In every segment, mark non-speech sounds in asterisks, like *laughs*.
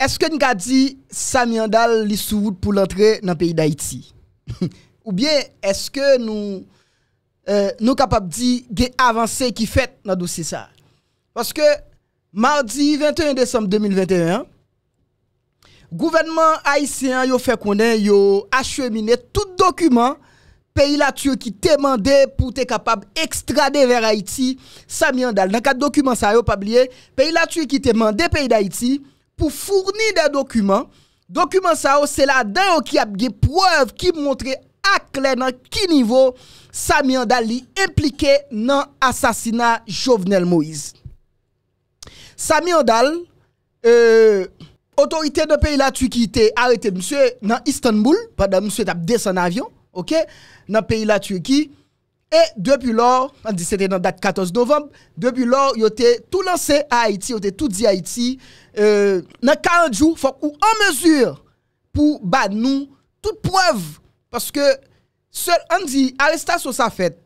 eske nou ka di Samyandal li souvout pou lantre nan peyi d'Haiti? *laughs* Ou bien, eske nou euh, kapap di ge avanse ki fet nan dousi sa? Paske, mardi 21 Desem 2021, gouvernement Haitien yo fekwene, yo achemine tout dokumen peyi la tue ki temande pou te kapap ekstrade ver Haiti Samyandal. Nan kat dokumen sa yo pablie, peyi la tue ki temande peyi d'Haiti, pou fourni oh, oh, de dokumen, dokumen sa ou, se la den ou ki apge, pou ev ki montre akle nan ki nivou, Samy Andal li implike nan asasina Jovenel Moïse. Samy Andal, eee, otorite nan peyi la tue ki ite, a ete msue nan Istanbul, padan msue tap desan avyon, ok, nan peyi la tue ki, e, depi lor, an disete nan dat 14 novemb, depi lor, yo te tou lansen a Haiti, yo te tou di Haiti, a, Euh, nan 40 jou fok ou an mesur pou ba nou tout poev. Paske, se an di, alesta sou safet,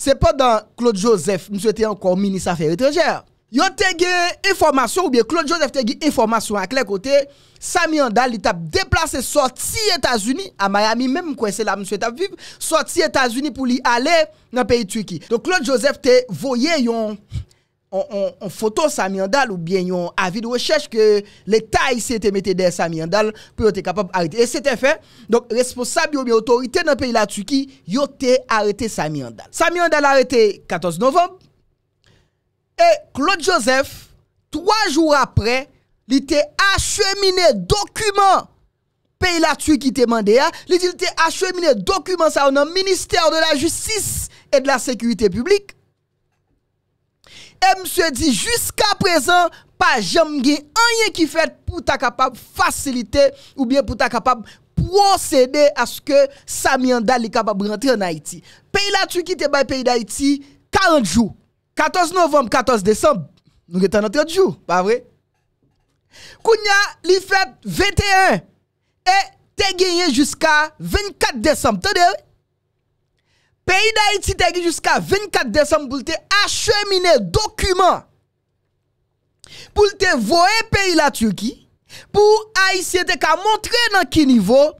se pa dan Claude Joseph, mswe te yon kon, mini safet retrejer. Yon te ge informasyon, ou bien Claude Joseph te ge informasyon ak le kote, Samyanda li tap deplase sorti Etasuni, a Miami, menm kwen se la mswe tap viv, sorti Etasuni pou li ale nan peyi Twiki. Don Claude Joseph te voye yon, On foto Samy Andal ou bien yon avi de rechèche ke l'Etat y se te mette de Samy Andal pou yo te kapab arite. Et se te fè, responsable ou bien autorite nan peyi la tu ki, yo te arite Samy Andal. Samy Andal arite 14 novem et Claude Joseph, 3 jours après, li te achemine dokumen peyi la tu ki te mande ya, li te achemine dokumen sa nan Ministère de la Justice et de la Sécurité Publique E mswe di, jiska prezant, pa jam gen anye ki fet pou ta kapab fasilite ou bien pou ta kapab prosede aske Samyanda li kapab rentre an Haiti. Pei la chou ki te bay pei d'Haiti, 40 jou. 14 novemb, 14 decemb, nou getan an 30 jou, pa vre? Kounya li fet 21, e te genye jiska 24 decemb, te de ou? Pays d'Haïti t'a jusqu'à 24 décembre pour te acheminer documents pour te le pays la Turquie pour Haïtien te montrer dans quel niveau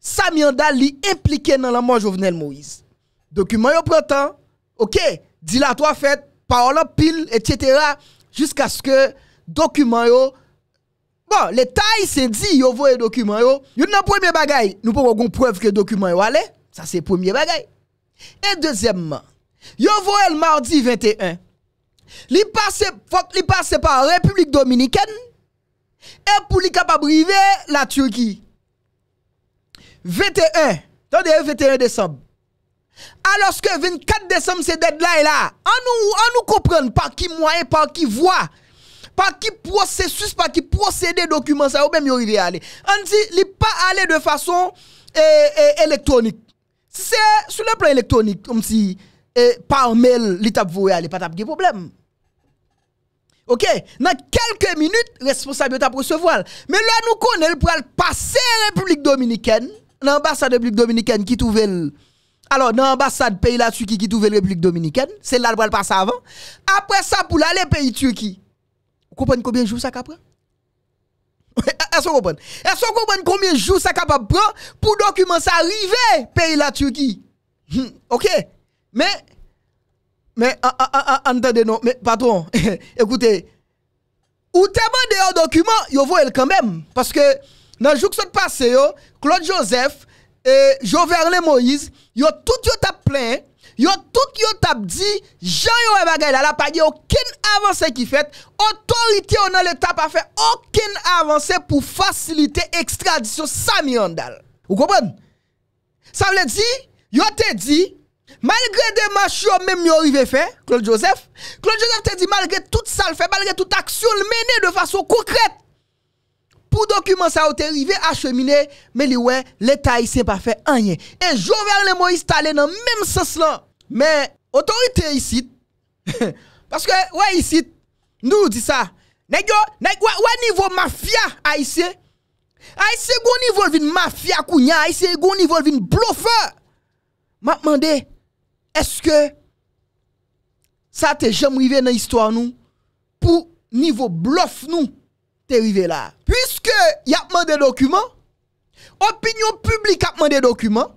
Samianda li impliqué dans la mort Jovenel Moïse. Document yo sont prêts, OK, dilatoire fait, parole en pile etc. jusqu'à ce que document yo Bon, l'État s'est dit, yo voye document yo. Yon nan premier bagay, nous pouvons preuve que document yo allez. Ça c'est premier bagay. Et deuxièmement, yo voye le mardi 21. Li passe, li passe par la République Dominicaine et pour li capable arriver la Turquie. 21, le 21 décembre. Alors que 24 décembre c'est deadline là. On nous on nous comprend par qui moyen, par qui voie, par qui processus, par qui procédé document ça ou même il arrivé aller. On dit li pas aller de façon eh, eh, électronique c'est sur le plan électronique, comme si eh, par mail, l'étape vous aller, pas de problème. OK Dans quelques minutes, responsable t'a recevoir. Mais là, nous connaissons pour passer République dominicaine, l'ambassade de République dominicaine qui trouve alors, dans l'ambassade pays là Turquie qui trouve la République dominicaine, c'est là le passer avant. Après ça, pour aller pays Turquie. Vous comprenez combien de jours ça après est-ce qu'on comprend? est combien de jours ça capable prendre pour document ça arriver pays la Turquie? OK. Mais mais entendez non, mais patron, écoutez, ou un document, vous voyez quand même parce que dans le jour qui passé Claude Joseph et Joverle Moïse, a tout yon t'a plein yo tout yo tap di Jean yo e bagay la la pa gen aucune avancée qui fait autorité nan l'état pas fait aucune avancée pour faciliter extradition Sami Andal vous comprenez ça veut dire yo te dit Malgré des marches même yo arrivé faire Claude Joseph Claude Joseph te dit malgré tout ça le fait malgré toute action le de façon concrète pour document ça a été arrivé à cheminer mais ouais l'état haïtien pas fait rien et Jovenel Moïse allé dans même sens là Men, otorite yisit, paske wè yisit, nou di sa, wè nivou mafya a yisit, a yisit goun nivou vin mafya kou nyan, a yisit goun nivou vin blofe, ma pman de, eske, sa te jem wive nan istwa nou, pou nivou blof nou, te wive la. Piske, yapman de dokumen, opinyon publik apman de dokumen,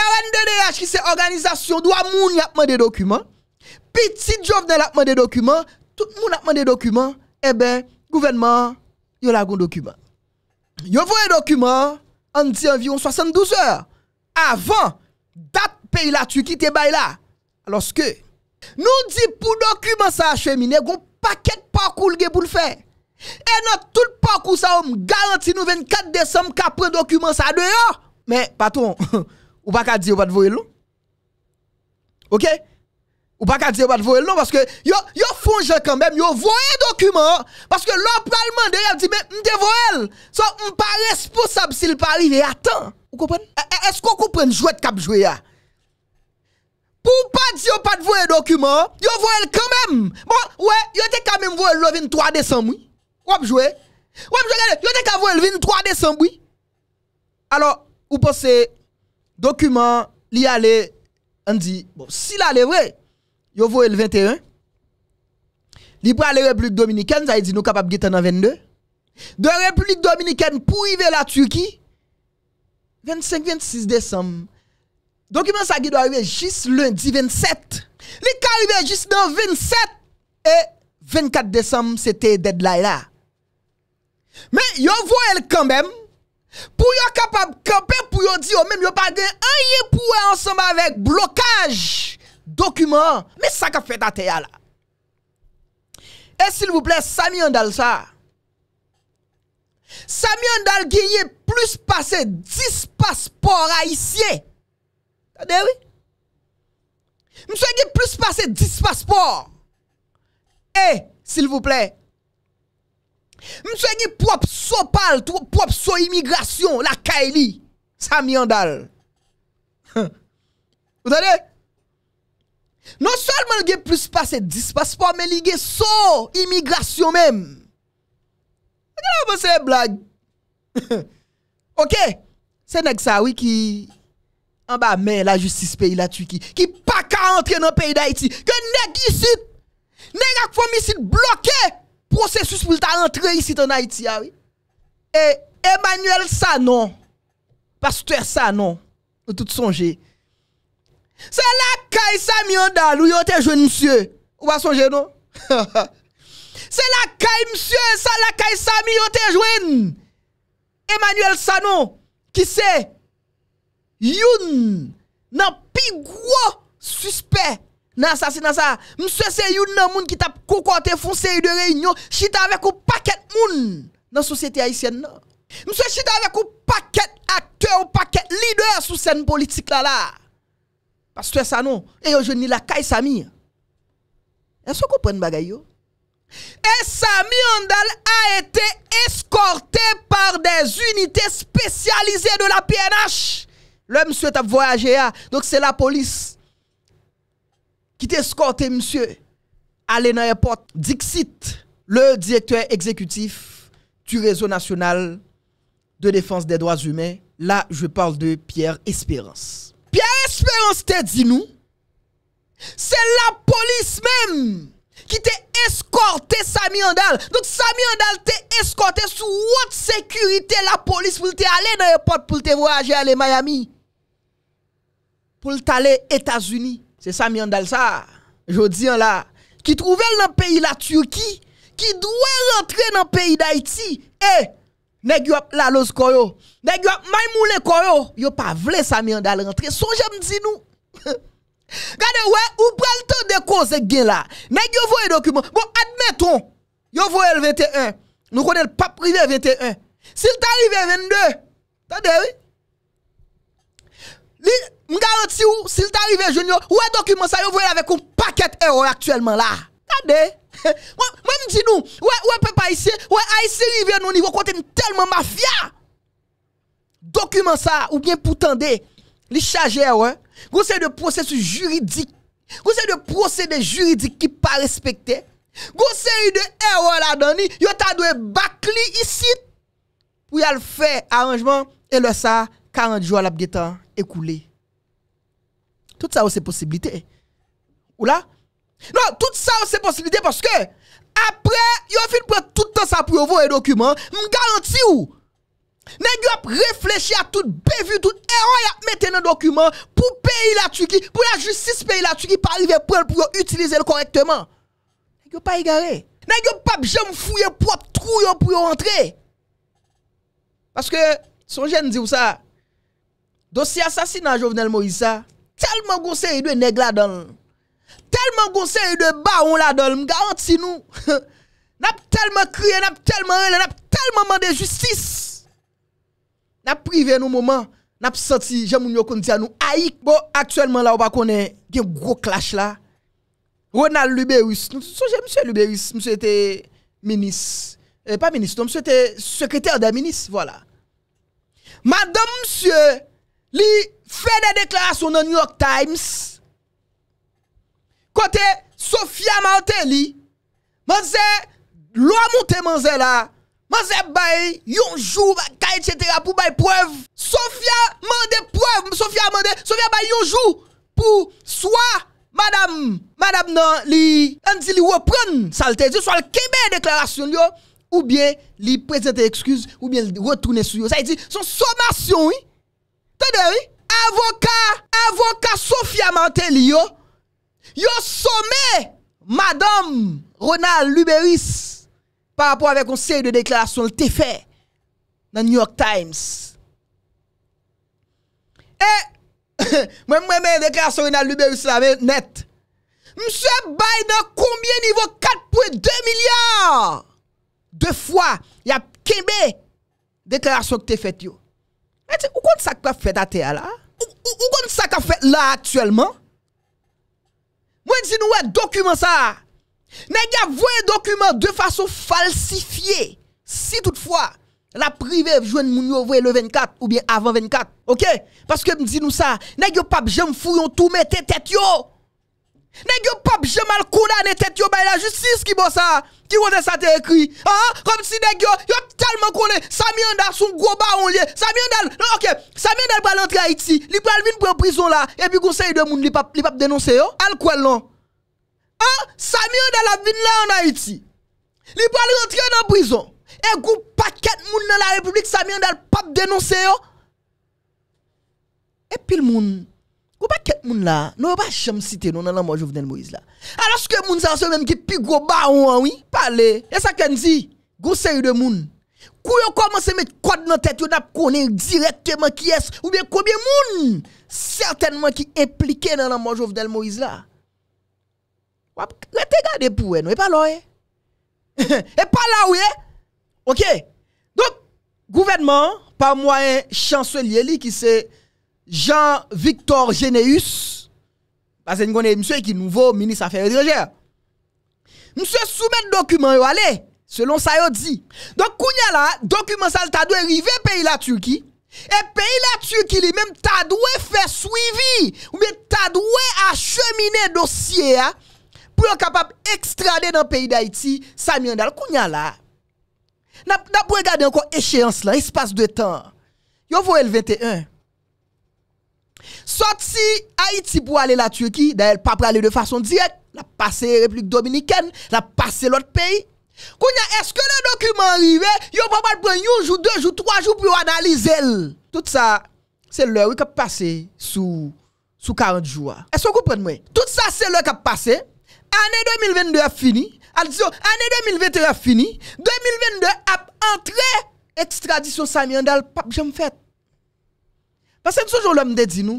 Ewa ndede yach ki se organizasyon, dwa moun yapman de dokumen, pitit jovnen yapman de dokumen, tout moun yapman de dokumen, ebe, eh gouvenman, yon la goun dokumen. Yon vwe dokumen, an di anviyon 72 eur, avan, dat pey la tu ki te bay la, aloske, nou di pou dokumen sa achemine, goun paket pakou lge pou lfe. E nou tout pakou sa om garanti nou 24 desem ka pre dokumen sa deyo, me paton, *laughs* ou pas qu'à dire ou pas de voyer pas. OK Ou pas qu'à dire ou pas de voyer Non, parce que yo yo font quand même, yo voyez document parce que l'homme parlement il dit mais m'te vous So pas responsable s'il pas arrivé à temps. Vous comprenez e, e, Est-ce qu'on comprend jouet cap jouer là pour pas dire pas de voyer document, yo voyez quand même. Bon ouais, yo te quand même voyer le 23 décembre. Ou jouer. Ou jouer, yo te quand voyer le 23 décembre. Alors, vous pensez document, li aller on dit, bon, s'il allait vrai, yo voye le 21, li aller la République Dominicaine, ça dit nous capable de en 22. De République Dominicaine pour arriver la Turquie, 25-26 décembre. Document ça qui doit arriver juste lundi 27. Li ka arrivé juste dans 27 et 24 décembre, c'était deadline là. Mais yo voye quand même, Pou yo kapab kapè, pou yo di yo, mèm yo pa den, an ye pou wè ansembè avèk blokaj, doküman, mè sa ka fèt a te ya la. E s'il vous plè, Samy Andal sa. Samy Andal genye plus pase 10 paspor a isye. Tade wè? Mè sa genye plus pase 10 paspor. E s'il vous plè. Mse yi prop so pal, prop so imigrasyon, la ka e li, sa mi yon dal. *laughs* Ote de? Non sol men yi plus pas se dispas pa, men yi ge so imigrasyon men. Se gen an pou se blag. Ok, se neg sa wiki, an ba men la justis peyi la tu ki, ki pa ka antre nan peyi da iti, ke neg isit, neg ak fom isit bloke, processus pour ta rentrer ici en Haïti, ah oui. Et Emmanuel Sanon, pasteur Sanon, nous tout songer. C'est la caille Samion Dalou, yon te jeune monsieur. Ou pas songer, non? *laughs* c'est la caille monsieur, ça la caille yon te jeune. Emmanuel Sanon, qui c'est? Youn, nan pi gros suspect dans ça. Monsieur c'est youn nan moun qui tap concordé une série de réunions, chita avec un paquet moun dans société haïtienne. nan. Monsieur chita avec un paquet acteur, un paquet leader sous scène politique là là. Parce que ça non, et yo la kaye Samir. Est-ce que vous comprenez bagay yo? Et Sami Andal a été escorté par des unités spécialisées de la PNH. Le monsieur a voyagé, ah. donc c'est la police qui t'escorte, monsieur, aller dans l'aéroport Dixit, le directeur exécutif du réseau national de défense des droits humains. Là, je parle de Pierre Espérance. Pierre Espérance t'a dit nous, c'est la police même qui t'a escorté Sami Andal. Donc Samy Andal t'a escorté sous haute sécurité la police pour t'aller aller dans l'aéroport pour te voyager aller Miami. Pour t'aller aux États-Unis c'est Sami ça, jodi en là, qui trouvait dans le pays la Turquie, qui doit rentrer dans le pays d'Haïti. Eh, nèg yo la los koyo, nèg yo maimoule koyo, yo pas vle Sami Andal rentrer. son j'aime dit nous. *laughs* Gade ouais, ou pral temps de cause gen là. Nèg yo voye document. Bon, admettons, yo voye le 21. Nous connaissons le pape privé 21. S'il t'arrive 22, attendez oui. li m garanti ou, si li ta rive joun yo, ou e dokumen sa, yo vwe lave kon paket eror aktuelman la, ta de, mwen m di nou, ou e pe pa isi, ou e a e isi rive nou nivou konten telman mafya, dokumen sa, ou bien pou tende, li chaje eror, goun se de prosesu juridik, goun se de prosesu juridik ki pa respekte, goun se de eror la dani, yo ta dwe bakli isi, pou yal fe aranjman, e losa 40 jou alap getan, écoulé. Tout ça, c'est possibilité. Ou là? Non, tout ça, c'est possibilité parce que après, yo fin prend tout temps ça pour voir les documents, vous garantis ou nèg yo réfléchir à tout, bevu, tout, erreur y a mettre dans document pour payer la Turquie, pour la justice payer la Turquie pas arriver pour pour utiliser correctement. Nèg yo pas égaré. Nèg yo pas jamais fouiller propre trou yo pour rentrer. Parce que son jeune dit ou ça Dossier assassinat Jovenel Moïse, tellement conseil de nègre là dedans Tellement conseil de baron là dedans garantis nous. *laughs* n'a tellement crié, n'a tellement relé, n'a tellement demandé justice. N'a privé nous moment, n'a senti j'aime qu'on à nous haïk. Bon actuellement là on va connaître un gros clash là. Ronald Luberus, nous songez monsieur Luberus, monsieur était ministre, euh, pas ministre, monsieur était secrétaire des ministres, voilà. Madame monsieur li fait des déclarations dans New York Times. Côté Sofia Martelli, manze, loi monte manze là, manze bay, yon jour, etc. pour bay preuve. Sofia mande preuve, Sofia mande, Sofia bay yon jour pour soit madame, madame nan li, an li reprenne salte, soit le kembe déclaration yo, ou bien li présente excuse, ou bien retourne sur yo. Ça dit, son sommation, oui. Tadewi, avoka, avoka so fiamante li yo, yo some Madame Ronald Luberis pa rapor avek konsey de deklarasyon l te fe nan New York Times. E, mwen mwen mwen deklarasyon Ronald Luberis la ve net, mse Biden koumbyen nivou 4.2 milyar de fwa, ya kebe deklarasyon l te fet yo. Ou eh, ce ça ça peut fait à là? la? Ou ça là fait là actuellement Moi, nous nous ça? document ça! qu'il y a un document de façon falsifiée Si toutefois, la privée joue moun vous le 24 ou bien avant 24. Ok? Parce que, nous nous ça pas. pap pas fou tout tout, tête tête yo. Negyo pap jemal kou dan etet yo bay la justis ki bo sa Ki wote sa te ekri ah, Kom si negyo, yop telman kou le Samyanda sou gwo ba on liye Samyanda, nan ok Samyanda pou al entre Haiti Li pou al vin pou yon prizon la Epi gounse yon moun li pap denonse yo Al kou non? al ah, lan Samyanda la vin la an Haiti Li pou al entre yo nan prizon Epi goun paket moun nan la republik Samyanda l pap denonse yo Epi l moun Ou pas ket moun la, nou pas pa cité site nan la mort Jovenel Moïse la. que moun sa se même ki pi gros baron oui, pale, Et sa dit, de moun. Kou yo komanse met kod dans tête, yo nap konen directement qui est ou bien combien moun, certainement, qui impliqué dans la mort Jovenel Moïse la. Wap, rete gade pour eh, nous, pa lo e. pa eh. *laughs* e eh. ok. Donc, gouvernement, par moyen chancelier li ki se... Jean-Victor Généus, pasè n'konè msè ki nouvo minis affère drégè. Msè soumèd dokumen yo alè, selon sa yo di. Donk kounya la, dokumen sa l'tadouè rive peyi la Turki, e peyi la Turki li mèm tadouè fè swivi, ou mè tadouè achemine dosye a, pou yo kapap ekstradè nan peyi d'Haïti, sa mèndal. Kounya la, nan pou yo gade ankon echéans la, espas de tan, yo vou el 21, an, Sorti Haïti pour aller la Turquie, d'ailleurs, pas pour aller de façon directe, la passer République Dominicaine, la passer l'autre pays. est-ce que le document arrivé, yo pas prendre un jour, deux jours, trois jours pour analyser Tout ça, c'est l'heure qui a passé sous, 40 jours. Est-ce que vous comprenez Tout ça, c'est l'heure qui a passé. Année 2022 a fini. L'année année 2021 a fini. 2022 a entré. Extradition Samyandal, pas j'aime fait. Basen sou joun lom de di nou?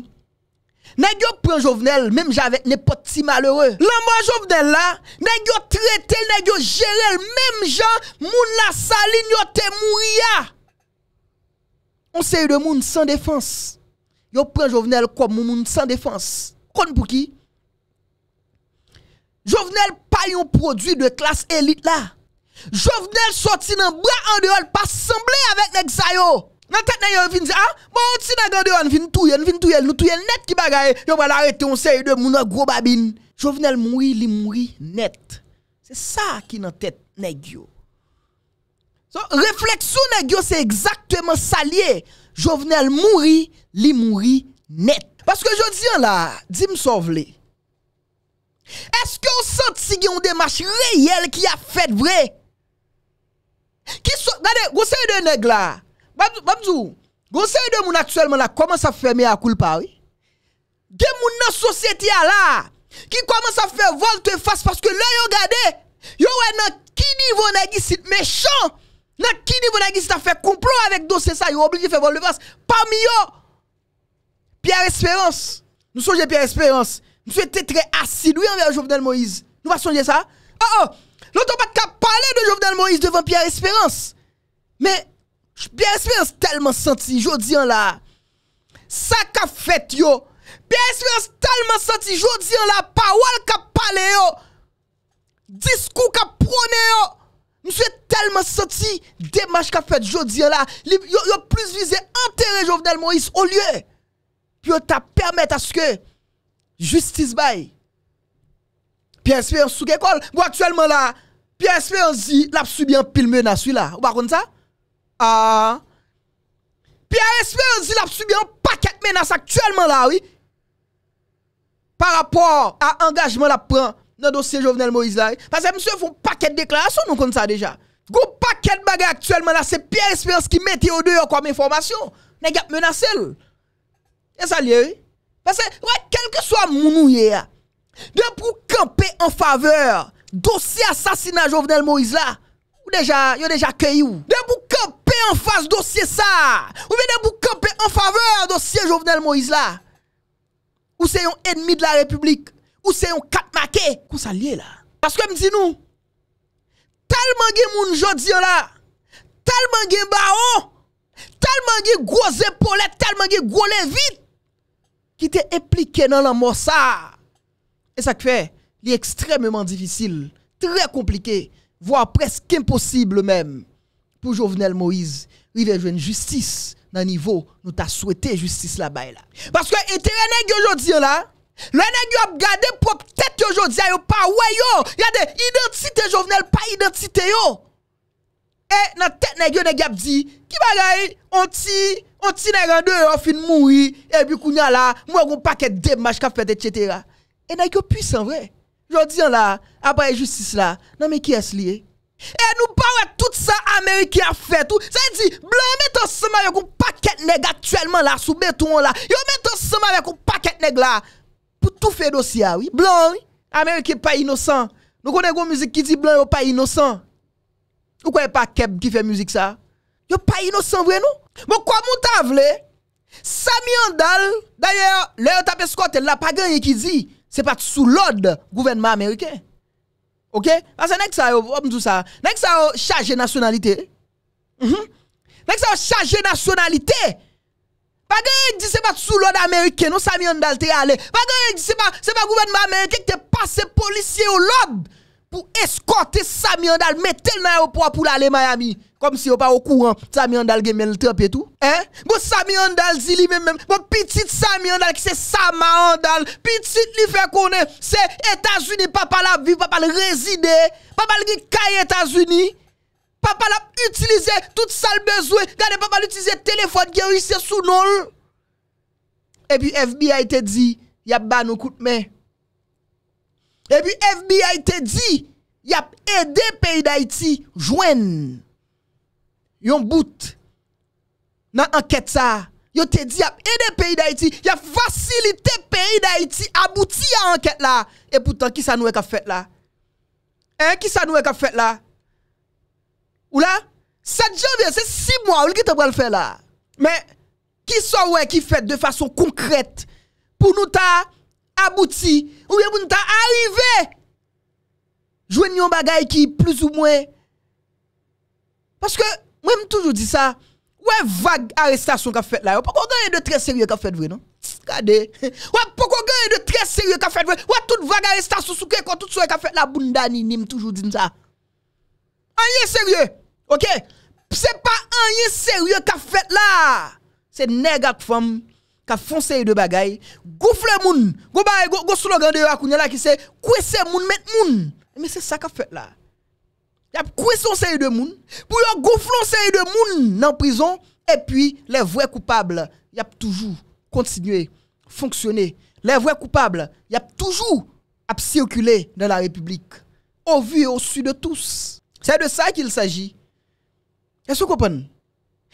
Nèk yo pren jovenel, mèm javèk nè poti malheure. Lè mwen jovenel la, nèk yo trete, nèk yo jere, mèm jò, moun la sali, nyo te mouya. On se yon moun san defans. Yo pren jovenel kom moun moun san defans. Kon pou ki? Jovenel pa yon prodwi de klas elit la. Jovenel soti nan bra an deol, pa semblé avèk nèk zayò. Nan tèt nan yon vin zi, ah, bon, si nan gande yon vin touye, vin touye, nou touye net ki bagay, yon pral l'arrêter yon seri de moun an gro babin. Jovenel mouri, li mouri net. C'est ça ki nan tèt neg yo. So, refleksyon neg yo se ekzaktèman salye. Jovenel mouri, li mouri net. Paske jodi dim la, Est-ce que ou sent si gen yon demache reyel ki a fait vrai, qui so, gade, gosè yon de neg la, Babzou, conseil de mon actuellement là, comment ça fait à culpa, Paris Des moun dans société là, qui commence à faire volte face parce que là, yon gade, yo wè nan qui niveau nèg pas méchant, nan qui niveau nèg à fait complot avec dossier ça, yo obligé faire volte face. Parmi eux Pierre Espérance, nous songeons Pierre Espérance, nous sommes très assidu envers Jovenel Moïse. Nous va songer ça? Oh oh, l'autre pas parler de Jovenel Moïse devant Pierre Espérance. Mais Bien Espérance tellement senti, jodi en là. Ça qu'a fait yo. Bien Espérance tellement senti, jodi en la parole qu'a parlé yo. Discours qu'a prôné yo. Monsieur tellement senti démarche qu'a fait jodi en là, yo, plus visé enterrer Jovenel Moïse au lieu puis t'a permettre à ce que justice baille. Bien Espérance sous école, bon actuellement là, Bien Espérance dit l'a subi un pile menace là. Ou pas comme ça ah. Pierre Espérance, il a subi un paquet de menaces actuellement là, oui. Par rapport à l'engagement la prend dans le dossier Jovenel Moïse là. Parce que monsieur un paquet de déclarations, nous comme ça déjà. Gros paquet de bagages actuellement là, c'est Pierre Espérance qui met au dehors comme information. il a menacé. Et ça lié. Parce que oui, quel que soit mon de pour camper en faveur dossier assassinat Jovenel Moïse là, ou déjà, a déjà cueilli ou. De pour camper en face dossier ça. Ou bien vous camper en faveur dossier Jovenel Moïse là. Ou c'est un ennemi de la République. Ou c'est un cat maqué. ça là. Parce que me dit nous, tellement de moun jodi là, tellement de baron, tellement de gros épaulettes, tellement de gros vite qui t'est impliqué dans la mort ça. Et ça fait, l'extrêmement extrêmement difficile, très compliqué, voire presque impossible même pour Jovenel Moïse, il veut une justice dans le niveau nous t'a souhaité justice là-bas là. Parce que intérêt aujourd'hui là, le nèg a gardé propre tête aujourd'hui yo pas ouais yo, y a des identité Jovenel pas identité yo. Et dans tête nèg yo nèg a dit qui bagay on ti on ti nèg en deux fin mourir et puis kounya là, moi on paquet de match qu'a fait etc. Et nèg yo puissant vrai. Jodi là, après justice là, non mais qui est-ce lié? Et nous parlons tout ça l'Amérique a fait tout. Ça dit blanc met ensemble avec un paquet nèg actuellement là sous béton là. Yo met ensemble avec un paquet nèg là pour tout faire dossier ah oui. Blanc oui. n'est pas innocent. Nous connaissons une musique qui dit blanc pas innocent. Vous connaissez pas Keb qui fait musique ça n'est pas innocent vrai non Bon quoi mon tavle Sami Andal d'ailleurs le tapé Scott là pas gagné qui dit c'est pas sous l'ordre gouvernement américain. Ase nek sa yo up mdou sa, nek sa yo chaje nasyonalite, mhm. nek sa yo chaje nasyonalite, pa geye di se pa sou lod Amerike nou sa mi yon dalte yale, pa geye di se pa gouvernement Amerike ki te pase polisye yo lod. pour escorter Sami Andal, mettre dans l'aéroport pour aller Miami. Comme si on pas au courant, Sami Andal gagne le trap et tout. Hein? Bon, Sami Andal, dit lui-même, bon, petit Sami Andal, qui c'est Sama Andal, petit lui fait connaître, c'est États-Unis, papa la vie, papa le réside, papa le gagne États-Unis. Papa l'a utilisé tout ça besoin. Regardez, papa l'utilise téléphone qui sous nous. Et puis FBI te dit, y a pas nous coup de main. E pi FBI te di, yap ede peyi da iti, jwen. Yon bout, nan anket sa, yo te di, yap ede peyi da iti, yap vasilite peyi da iti, abouti anket la. E poutan, ki sa nou e ka fet la? Eh, ki sa nou e ka fet la? Ou la? Sa diyo ven, se si mwa, ou li ki te bral fet la? Men, ki sa wè ki fet de fason konkret, pou nou ta... Abouti, ouye moun ta arive. Jwen yon bagay ki plus ou mwen. Paske mwen m toujou di sa. Ouye vage arrestasyon ka fet la. Ouye pokon gen yon de tre serye ka fet vre non? Kade. Ouye pokon gen yon de tre serye ka fet vre. Ouye tout vage arrestasyon souke kon tout souye ka fet la. Moun dani m toujou di sa. Anye serye. Ok. Se pa anye serye ka fet la. Se negat fom moun. qui a foncé de bagaille, gonfle moun, go bail go, go slogan de akounya qui c'est c'est moun met moun. Mais c'est ça qu'a fait là. Y a son série de moun pour yon gonflon série de moun dans prison et puis les vrais coupables, y a toujours continué fonctionner. Les vrais coupables, y toujours à circuler dans la République au vu et au sud de tous. C'est de ça qu'il s'agit. Est-ce que vous comprenez?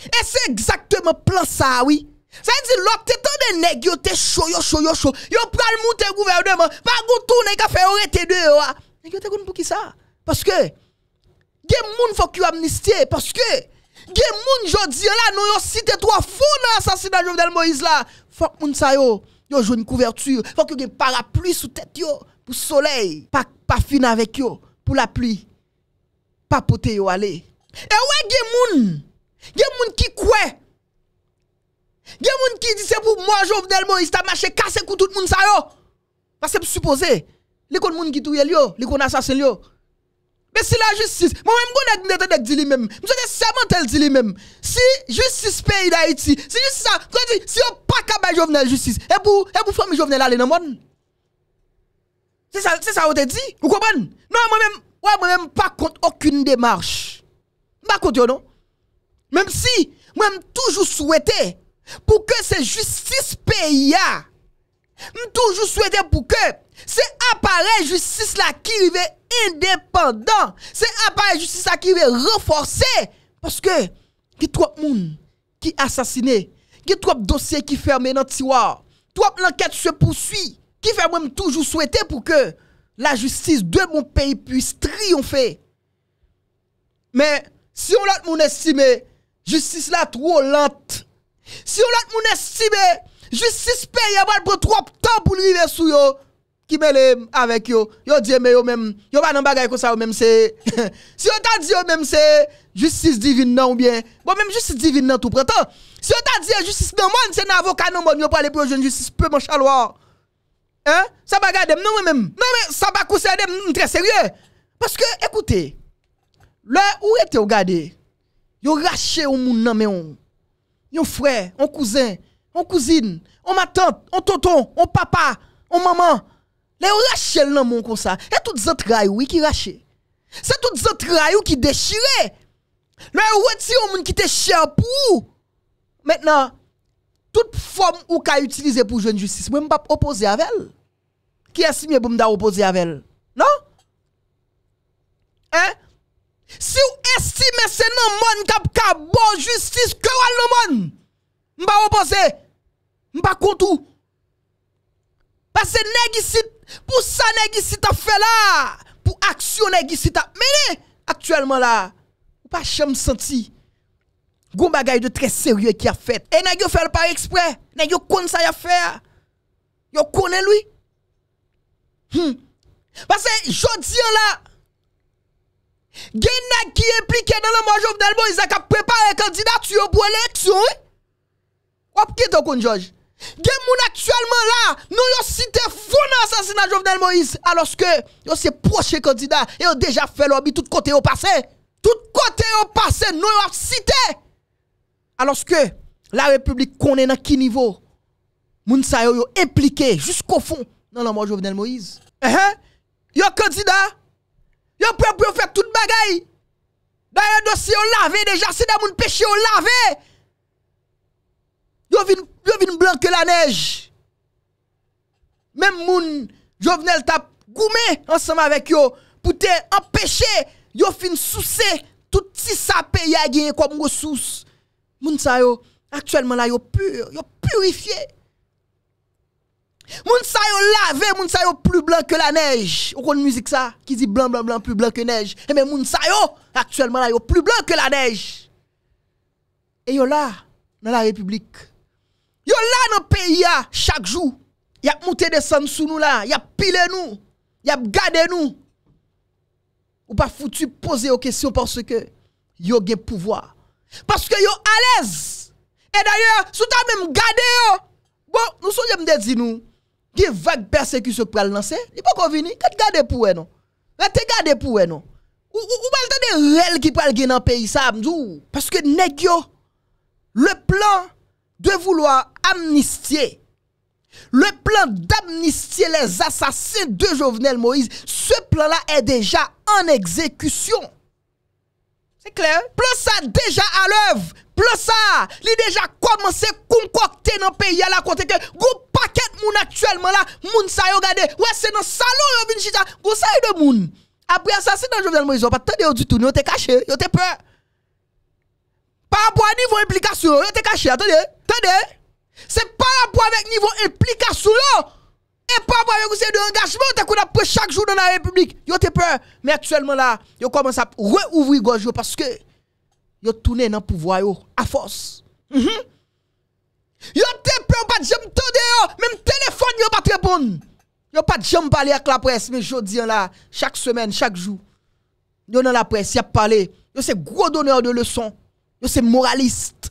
Et c'est exactement plan ça, oui. Ça dit l'autre, tant de nèg, yo te chaud, yo chaud, yo chaud. Yo pral monter gouvernement, pas goût ka fe a fait de ah. yo. Nèg yo te pour ça? Parce que, gen moun faut que amnistie. parce que, gen moun jodi là, nou yo cité trois fous dans l'assassinat Jovenel Moïse là. Faut moun sa yo, yo joue une couverture, faut que gen parapluie sous tête yo, pour soleil, pas pas fin avec yo, pour la pluie. Pas te yo aller. Et ouais, gen moun, gen moun qui croit Gen moun ki disè pou moun jovnel moun ista maxe ka sekou tout moun sayon? Basèp supose, lekon moun ki touye lyo, lekon asasye lyo. Besi la justice, moun mèm koune dèk dèk dili mèm, moun sè de seman tel dili mèm. Si justice paye daye ti, si justice a, kon di, si yo paka bay jovnel justice, epu, epu fwa mi jovnel alen nan moun? Sè sa, sè sa wote di? Ou koman? Non mwen mèm, mwen mèm paka konti okoun demarche. Mba konti yo non? Mèm si, mwen mè pour que cette justice pays toujours souhaité pour que c'est appareil justice là qui est indépendant c'est appareil justice là qui est renforcé parce que qui trop monde qui assassiné qui trop dossiers qui ferment dans tiroir trop l'enquête se poursuit qui fait toujours souhaiter pour que la justice de mon pays puisse triompher mais si on l'a mon estime justice là trop lente si on l'autre moun estime, justice paye, pas prendre trop temps pour lui sous yo. Qui mêle avec yo. Yo dit mais yo même, yo pas dans bagay comme ça même c'est *laughs* Si on t'a dit yo même c'est justice divine non ou bien. Bon même justice divine non tout printemps. Si on t'a dit justice dans monde, c'est un avocat non bon, yo pas aller pour jeune justice peu mon Hein? Ça va garder non moi même. Non mais ça va concerner très sérieux. Parce que écoutez, là où était garder, yo raché au moun nan mais on un frère, un cousin, une cousine, ma tante, un tonton, un papa, un maman. Les rachel dans mon comme ça. Et toutes autres oui qui rachè. C'est toutes autres rayou qui déchire. Le si au monde qui te cher pour. Maintenant, toute forme ou qu'a utiliser pour une justice, moi pas opposer avec elle. Qui est-ce pour me opposer avec elle? Non? Hein? Si vous estimez que c'est un monde qui a bon justice, que vous le monde, je ne pas opposer. Je pas contre. Parce que négicite, pour ça négicite a fait là, pour action négicite a mené actuellement là, ou pas jamais senti. Gon bagay de très sérieux qui a fait. Et nèg fait par exprès, nèg yo ça y a fait. Yo connaît lui. Hmm. Parce que jodi là, Gen hein? qui est impliqué dans la mort Jovenel Moïse qui a préparé candidature pour l'élection. y qui est George? Gen moun actuellement là, nous yon cité fou dans l'assassinat Jovenel Moïse. Alors que yon se proche candidat et ont déjà fait lobby tout côté au passé. Tout côté au passé, nous yon cité. Alors que la République connaît dans quel niveau. Moun sa yon impliqué jusqu'au fond dans la mort Jovenel Moïse. y eh hein? Yon candidat Yo prêt pour faire toute bagaille. D'ailleurs, dossier on lavé déjà, c'est dans mon péché on lave. Yo vin, yo vin blanquer la neige. Même moun Jovenel tap goumé ensemble avec yo pour te empêcher yo fin soucer tout si sa y a gagné comme ressource. Moun sa yo actuellement là yo pur, yo purifié. Moun sa yo lavé, moun yo plus blanc que la neige. Ou kon musique ça qui dit blanc blanc blanc plus blanc que neige. Et eh mais moun yo actuellement là yo plus blanc que la neige. Et yo là dans la République. Yo là dans pays chaque jour. Y a monté descendre sous nous là, y a pilé nous, y a gardé nous. Ou pas foutu poser aux questions parce que yo gen pouvoir. Parce que yo à l'aise. Et d'ailleurs, sous ta même gardé yo. Bon, nous sommes des dire des vagues persécution qui lancer, il pas qu'on que qu'on garde pour non. Rete garder pour non. Ou a des rêves qui parlent gagner dans pays parce que nèg le plan de vouloir amnistier le plan d'amnistier les assassins de Jovenel Moïse, ce plan-là est déjà en exécution. C'est clair. Plus ça déjà à l'œuvre. plus ça, il déjà commencé à concocter dans le pays à la côté que gros paquet moun actuellement là, moun ça yo regarder, Ouais, c'est dans le salon yo vinn chita, gros ça de moun. Après ça, c'est dans Jovenel Moïse, pas tendez du tout, yo t'es caché, yo t'es peur. Par rapport à niveau implication, yo t'es caché, attendez, attendez. C'est par rapport avec niveau implication et pas vous avez de engagement, t'as avez chaque jour dans la République. Vous te peur. Mais actuellement là, vous commence à rouvrir gorge parce que vous tourné dans le pouvoir à force. Mm -hmm. Yo te peur, pas de jambe yo, même téléphone Vous pas de répondre. Yo pas de jambes parler avec la presse, mais je dis là, chaque semaine, chaque jour. vous dans la presse, y a vous êtes gros donneur de leçons. vous c'est moraliste.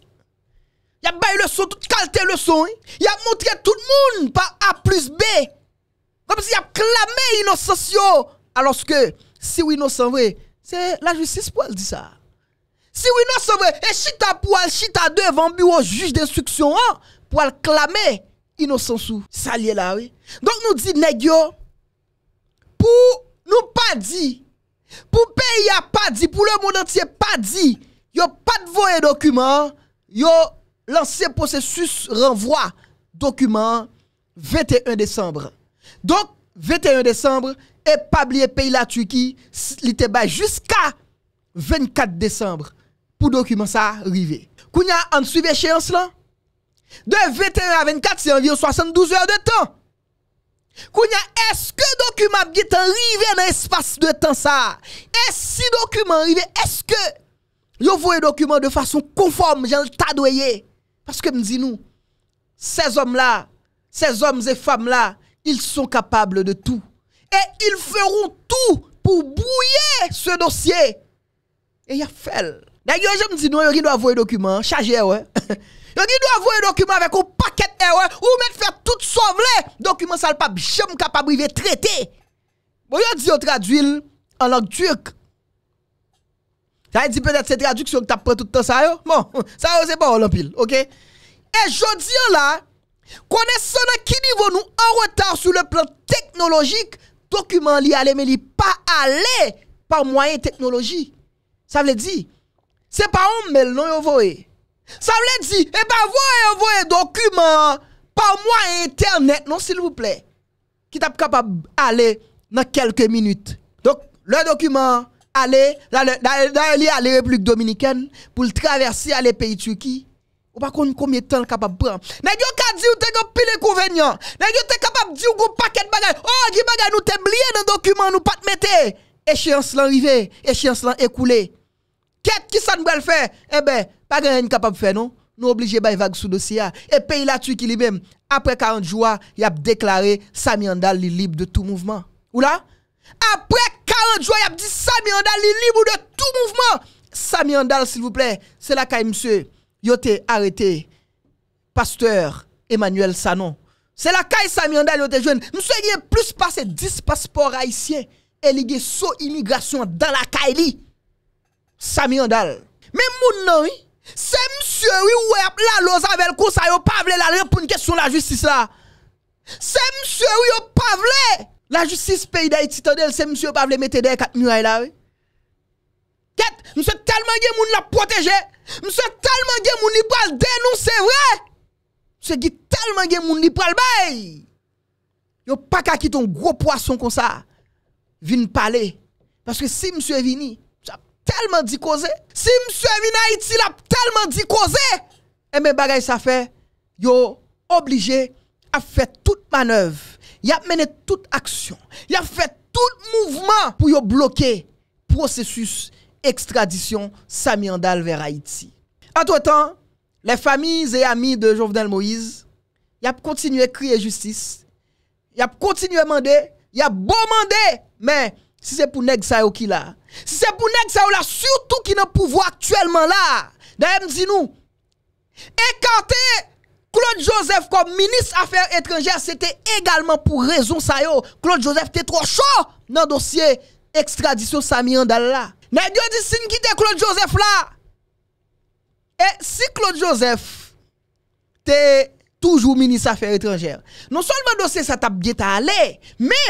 Il a baillé le son, tout kalte le son. Il hein. a montré tout le monde par A plus B. Comme s'il a clamé l'innocence. Alors que si oui innocent vrai, c'est la justice pour elle dit ça. Si oui innocent vrai, et chita pour elle, chita devant bureau juge d'instruction hein, pour elle clamer l'innocence ça salier là oui. Donc nous dit nèg pour nous pas dit pour pays a pas dit pour le monde entier pas dit a pas de voyer document yo lanse posesus renvwa dokumen 21 Desembre. Donk, 21 Desembre, e pablie pey la tuki li te bay jusqu'a 24 Desembre pou dokumen sa rive. Kounya, an suive cheyans lan? De 21 a 24, se anvire 72 eur de tan. Kounya, eske dokumen bje tan rive nan espas de tan sa? E si dokumen rive, eske yo vwe dokumen de fason konform jan tadweye? Parce que me dit nous, ces hommes-là, ces hommes et femmes-là, ils sont capables de tout. Et ils feront tout pour brouiller ce dossier. Et il y a fait. D'ailleurs, je me dis, non, il doit avoir un document, chargé, ouais. *laughs* Il doit doit un document avec un paquet. paquet, ou même faire tout sovle, document, ça ne pas capable traiter. Bon, Bo il dit on traduit en langue turque. Sa yon di pe det se traduksyon ki tap pre toutan sa yo? Bon, sa *laughs* yo se pa o lopil, ok? E jodi yo la, konen se nan ki nivou nou an retard sou le plan teknologik, dokumen li ale men li pa ale par mwayen teknologi. Sa vle di, se pa om men non yon voe. Sa vle di, e ba voe yon voe dokumen par mwayen internet, non sil vple, ki tap kapab ale nan kelke minute. Donk, le dokumen, aller dans la République dominicaine pour traverser les pays Turquie ou pas combien de temps capable prendre N'a yo ka di ou te pile inconvénient N'a yo te capable dire ou paquet bagages oh di nous te oublié dans document nous pas te mettre échéance l'arrivée échéance qu'est-ce qui ça nous va faire eh ben pas rien capable faire non nous obligés vague sous dossier ah. et pays la Turquie lui-même après 40 jours il a déclaré Andal libre de tout mouvement ou là après 40 dit Sami Andal, libre de tout mouvement. Sami Andal, s'il vous plaît, c'est la caille monsieur, il arrêté. Pasteur Emmanuel Sanon. C'est la kai Sami Andal, il été jeune. Monsieur, il plus passé 10 passeports haïtiens et il a so immigration dans la Kaili. Sami Andal. Mais mon nom, c'est monsieur, oui, ouais, la loi avec le ça, yo pas voulu la une question la justice là. C'est monsieur, oui, il pas la justice pays d'Haïti, c'est monsieur Pavle mettre des quatre murailles là. Oui? Monsieur tellement de moun la protéger. Monsieur tellement de moun li pral dénoncer vrai. Monsieur qui tellement de moun li pral n'y Yo pas qu'à quitter un gros poisson comme ça. Vin parler parce que si monsieur est venu, a tellement dit causer. Si monsieur est venu Haïti, a tellement dit causer. Et eh, mes bagages ça fait yo obligé à faire toute manœuvre y a mené toute action, Il a fait tout mouvement pour bloquer processus extradition Andal vers Haïti. Entre-temps, les familles et amis de Jovenel Moïse, y a continué à crier justice, y a continué à demander, y a beau demander, mais si c'est pour nèg ça qui là, si c'est pour nèg ça là surtout qui n'a pouvoir actuellement là, d'ailleurs dis nous écartez Claude Joseph kom minis afer etrenger se te egalman pou rezon sayo. Claude Joseph te trochon nan dosye ekstradisyon Samy Andal la. Ne diyo di sin ki te Claude Joseph la. E si Claude Joseph te toujou minis afer etrenger. Non solman dosye sa tap gwen ta ale. Me,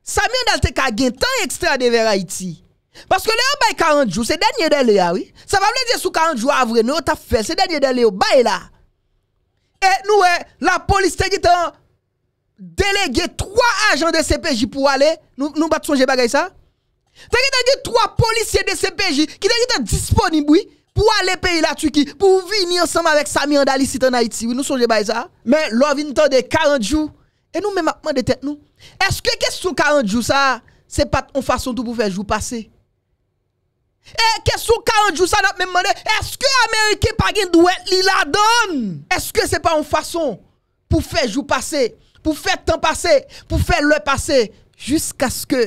Samy Andal te ka gen tan ekstraden vera iti. Paske le an bay 40 jou se denye dele ya. Ah sa va mle diye sou 40 jou avre nou ta fe. Se denye dele yo bay la. E nou e, la polis te ki tan delege 3 ajan de CPJ pou ale, nou bat sonje bagay sa? Te ki tan ge 3 polisye de CPJ ki te ki tan disponiboui pou ale peyi la tu ki, pou vini ansanm avek Sami Andali sitan Haiti, nou sonje bagay sa? Men, lò vini tan de 40 jou, e nou men mapman detek nou? Eske kes sou 40 jou sa, se pat on fason tou pou fè jou pase? Eh, e kesou ka anjousan ap men mwane, eske Amerike pagin dwet li la don? Eske se pa an fason pou fe jou pase, pou fe tan pase, pou fe le pase, jisk aske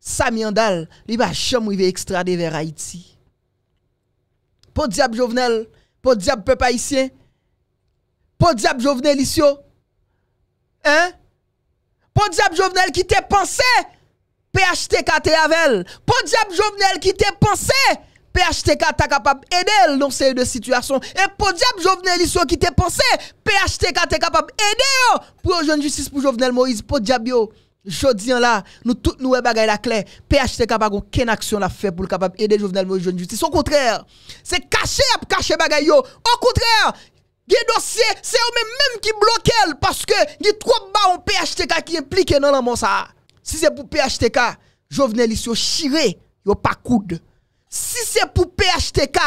sa mi andal li ba chom ou i ve ekstrade ver Haiti. Po diap jovenel, po diap pepa isyen, po diap jovenel isyo, po diap jovenel ki te panse, PHTK avec Pour diable Jovenel qui te pensé, PHTK ta capable d'aider dans ces deux situations. Et pour diable Jovenel qui te pensé, PHTK t'es capable d'aider pour jeune justice pour Jovenel Moïse. Pour diable Jodi Nous nous nous tout nous la clé. PHTK pas gon ken aucune la fait pour le aider Jovenel Moïse Jeune Justice. Au contraire C'est caché Caché bagay yo. Au contraire gen dossier, C'est yo même qui parce que que trop ba un PHTK Qui implique dans la ça. Si se pou PHTK, jo vene li si yo shire, yo pa koud. Si se pou PHTK,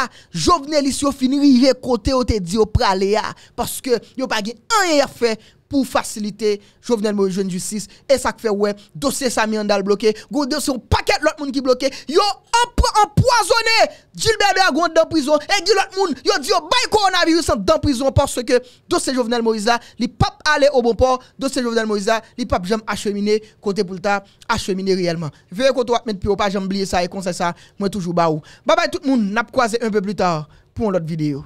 jo vene li si yo finiri rekote yo te di yo prale ya. Paske yo pa gen anye ya fey. pour faciliter Jovenel Moïse jeune justice et ça fait ouais dossier Samyandal Andal bloqué gros dossier un paquet l'autre monde qui bloqué yo empoisonné Gilbert Bergon dans prison et dit l'autre monde yo dit yo bay coronavirus dans prison parce que dossier Jovenel Moïse là li pas aller au bon port dossier Jovenel Moïse là li pas jamais acheminer côté pour ta acheminer réellement veuillez qu'on mettre plus pas jamais oublier ça et sait ça moi toujours baou bye bye tout le monde n'a croisé un peu plus tard pour l'autre vidéo